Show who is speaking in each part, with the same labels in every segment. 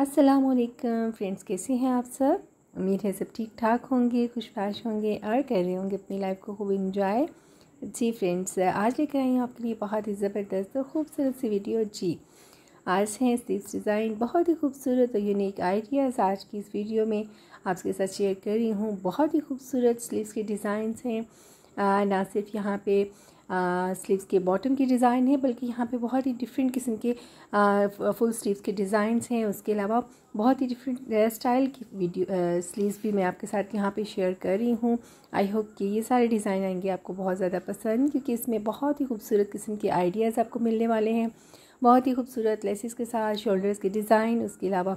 Speaker 1: अस्सलाम वालेकुम फ्रेंड्स कैसे हैं आप सब उम्मीद है सब ठीक ठाक होंगे खुशफाश होंगे और कर रहे होंगे अपनी लाइफ को खूब इन्जॉय जी फ्रेंड्स आज लेकर आई हूँ आपके लिए बहुत ही ज़बरदस्त और खूबसूरत सी वीडियो जी आज हैं स्लीव्स डिज़ाइन बहुत ही खूबसूरत और यूनिक आइडियाज़ आज की इस वीडियो में आपके साथ शेयर कर रही हूँ बहुत ही खूबसूरत स्लीव्स के डिज़ाइंस हैं ना सिर्फ यहाँ पे स्लीव्स के बॉटम की डिज़ाइन है बल्कि यहाँ पे बहुत ही डिफरेंट किस्म के आ, फुल स्लीव्स के डिज़ाइंस हैं उसके अलावा बहुत ही डिफरेंट स्टाइल की वीडियो स्लीव्स भी मैं आपके साथ यहाँ पे शेयर कर रही हूँ आई होप कि ये सारे डिज़ाइन आएंगे आपको बहुत ज़्यादा पसंद क्योंकि इसमें बहुत ही खूबसूरत किस्म के आइडियाज़ आपको मिलने वाले हैं बहुत ही खूबसूरत लेसिस के साथ शोल्डर्स के डिज़ाइन उसके अलावा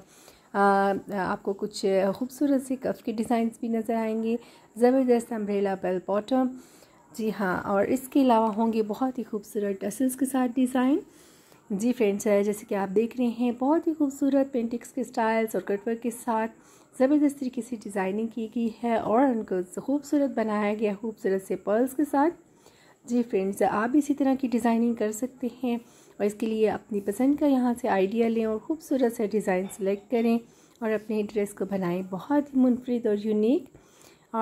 Speaker 1: आपको कुछ खूबसूरत से कफ के डिज़ाइंस भी नज़र आएंगे ज़बरदस्त अम्ब्रेला बेल बॉटम जी हाँ और इसके अलावा होंगे बहुत ही खूबसूरत टसल्स के साथ डिज़ाइन जी फ्रेंड्स है जैसे कि आप देख रहे हैं बहुत ही खूबसूरत पेंटिंग्स के स्टाइल्स और कटवर्क के साथ ज़बरदस्त तरीके से डिज़ाइनिंग की गई है और उनको खूबसूरत बनाया गया खूबसूरत से पर्ल्स के साथ जी फ्रेंड्स आप इसी तरह की डिज़ाइनिंग कर सकते हैं और इसके लिए अपनी पसंद का यहाँ से आइडिया लें और खूबसूरत से डिज़ाइन सेलेक्ट करें और अपने ड्रेस को बनाएं बहुत ही मुनफरद और यूनिक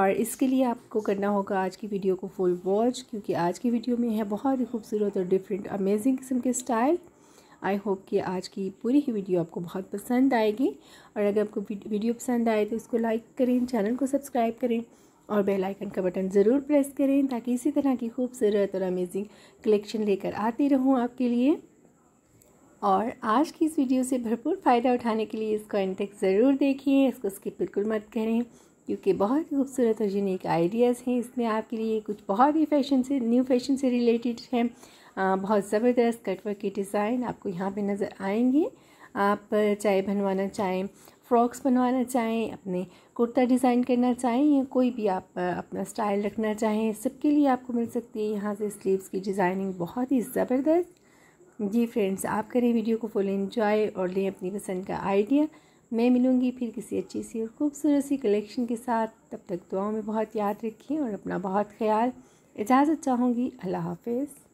Speaker 1: और इसके लिए आपको करना होगा आज की वीडियो को फुल वॉच क्योंकि आज की वीडियो में है बहुत ही खूबसूरत और डिफरेंट अमेजिंग किस्म के स्टाइल आई होप कि आज की पूरी ही वीडियो आपको बहुत पसंद आएगी और अगर आपको वीडियो पसंद आए तो इसको लाइक करें चैनल को सब्सक्राइब करें और बेल आइकन का बटन ज़रूर प्रेस करें ताकि इसी तरह की खूबसूरत और अमेजिंग कलेक्शन लेकर आती रहूँ आपके लिए और आज की इस वीडियो से भरपूर फ़ायदा उठाने के लिए इसको एंड तक ज़रूर देखिए इसको स्किप बिल्कुल मत करें क्योंकि बहुत ही खूबसूरत और यूनिक आइडियाज़ हैं इसमें आपके लिए कुछ बहुत ही फैशन से न्यू फैशन से रिलेटेड हैं बहुत ज़बरदस्त कटवर्क के डिज़ाइन आपको यहाँ पे नज़र आएंगे आप चाहे बनवाना चाहें फ्रॉक्स बनवाना चाहें अपने कुर्ता डिज़ाइन करना चाहें या कोई भी आप अपना स्टाइल रखना चाहें सबके लिए आपको मिल सकती है यहाँ से स्लीव्स की डिज़ाइनिंग बहुत ही ज़बरदस्त जी फ्रेंड्स आप करें वीडियो को फुल इन्जॉय और लें अपनी पसंद का आइडिया मैं मिलूँगी फिर किसी अच्छी सी और खूबसूरत सी कलेक्शन के साथ तब तक दुआओं में बहुत याद रखिए और अपना बहुत ख्याल इजाज़त चाहूँगी अल्लाह हाफिज़